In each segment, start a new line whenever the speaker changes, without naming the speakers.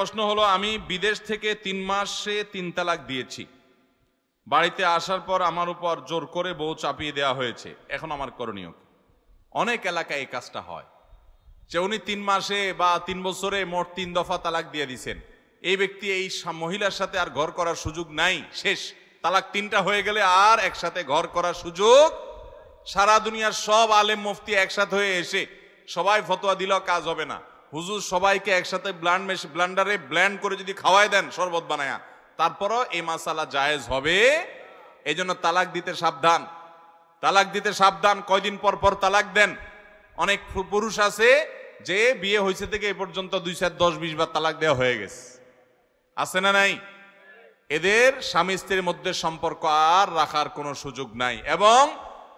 প্রশ্ন হলো আমি বিদেশ থেকে তিন মাসে তিন তালাক দিয়েছি বাড়িতে আসার পর আমার উপর জোর করে বউ চাপিয়ে দেওয়া হয়েছে এখন আমার করণীয় অনেক এলাকায় এই কাজটা হয় যে উনি তিন মাসে বা তিন বছরে মোট তিন দফা তালাক দিয়ে দিছেন এই ব্যক্তি এই মহিলার সাথে আর ঘর করার সুযোগ নাই শেষ তালাক তিনটা হয়ে গেলে আর একসাথে ঘর করার সুযোগ সারা দুনিয়ার সব আলেম মুফতি একসাথে হয়ে এসে সবাই ফতোয়া দিল কাজ হবে না হুজুর সবাইকে একসাথে ব্লান্ড মেশ ব্লান্ডারে ব্ল্যান্ড করে যদি খাওয়ায় দেন শরবত বানায়া তারপরও এই মাসালা জায়েজ হবে এই জন্য তালাক দিতে সাবধান তালাক দিতে সাবধান কয়দিন পর পর তালাক দেন অনেক পুরুষ আছে যে বিয়ে হয়েছে থেকে এ পর্যন্ত দুই চার দশ বিশ বার তালাক দেওয়া হয়ে গেছে আছে না নাই এদের স্বামী স্ত্রীর মধ্যে সম্পর্ক আর রাখার কোনো সুযোগ নাই এবং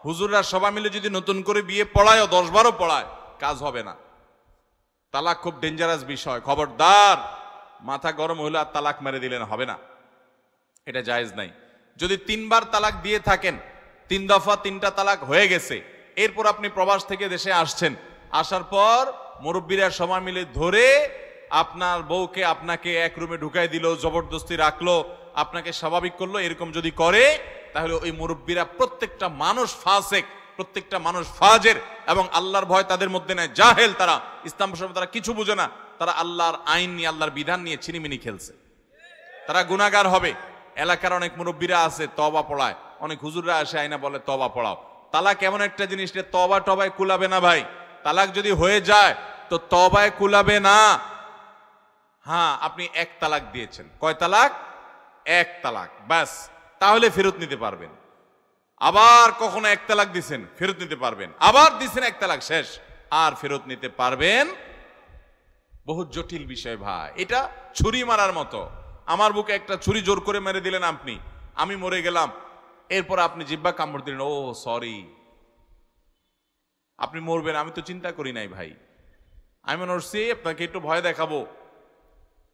হুজুররা সবাই মিলে যদি নতুন করে বিয়ে পড়ায় দশ বারও পড়ায় কাজ হবে না তালাক খুব ডেঞ্জারাস বিষয় খবরদার মাথা গরম হলে আর তালাক মেরে দিলেন হবে না এটা জায়েজ নাই যদি তিনবার তালাক দিয়ে থাকেন তিন দফা তিনটা তালাক হয়ে গেছে এরপর আপনি প্রবাস থেকে দেশে আসছেন আসার পর মুরব্বীরা সময় মিলে ধরে আপনার বউকে আপনাকে এক রুমে ঢুকাই দিল জবরদস্তি রাখলো আপনাকে স্বাভাবিক করলো এরকম যদি করে তাহলে ওই মুরব্বীরা প্রত্যেকটা মানুষ ফাঁসেক প্রত্যেকটা মানুষ ফাজের এবং আল্লাহর ভয় তাদের মধ্যে নেয় জাহেল তারা ইসলাম সম্পর্কে তারা কিছু বুঝে না তারা আল্লাহর আইন নিয়ে আল্লাহর বিধান নিয়ে ছিনিমিনি খেলছে তারা গুণাগার হবে এলাকার অনেক মুরব্বীরা আছে তবা পড়ায় অনেক হুজুররা আসে আইনা বলে তবা পড়াও তালাক এমন একটা জিনিস রে তবা টবায় কুলাবে না ভাই তালাক যদি হয়ে যায় তো তবায় কুলাবে না হ্যাঁ আপনি এক তালাক দিয়েছেন কয় তালাক এক তালাক ব্যাস তাহলে ফেরত নিতে পারবেন আবার কখনো এক তালাক দিছেন ফেরত নিতে পারবেন আবার দিছেন এক তালাক শেষ আর ফেরত নিতে পারবেন বহুত জটিল বিষয় ভাই এটা ছুরি মারার মতো আমার বুকে একটা ছুরি জোর করে মেরে দিলেন আপনি আমি মরে গেলাম এরপর আপনি জিব্বা কামড় দিলেন ও সরি আপনি মরবেন আমি তো চিন্তা করি নাই ভাই আমি মনে সেফ আপনাকে একটু ভয় দেখাবো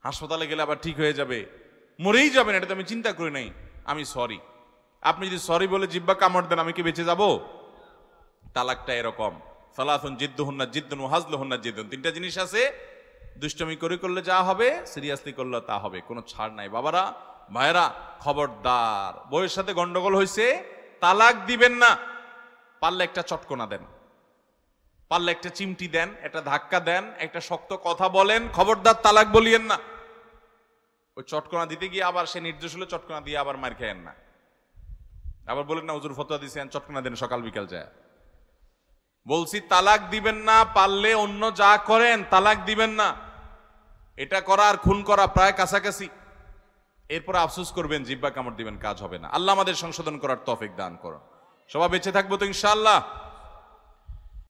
হাসপাতালে গেলে আবার ঠিক হয়ে যাবে মরেই যাবেন এটা তো আমি চিন্তা করি নাই আমি সরি আপনি যদি সরি বলে জিব্বা কামড় দেন আমি কি বেঁচে যাব তালাকটা এরকম সালাফুন জিদ্দু হন্না জিদ্দুন হাজলু হন্না জিদ্দুন তিনটা জিনিস আছে দুষ্টমি করে করলে যা হবে সিরিয়াসলি করলে তা হবে কোনো ছাড় নাই বাবারা ভাইরা খবরদার বইয়ের সাথে গন্ডগোল হয়েছে তালাক দিবেন না পারলে একটা চটকোনা দেন পারলে একটা চিমটি দেন একটা ধাক্কা দেন একটা শক্ত কথা বলেন খবরদার তালাক বলিয়েন না ওই চটকোনা দিতে গিয়ে আবার সে নির্দোষ হলে চটকোনা দিয়ে আবার মার খেয়েন না আবার বলেন না হুজুর ফতোয়া দিয়েছেন চটকনা দেন সকাল বিকাল যায় বলছি তালাক দিবেন না পারলে অন্য যা করেন তালাক দিবেন না এটা করা আর খুন করা প্রায় কাছাকাছি এরপর আফসোস করবেন জিব্বা কামড় দিবেন কাজ হবে না আল্লাহ আমাদের সংশোধন করার তফিক দান করো সবাই বেঁচে থাকবো তো ইনশাল্লাহ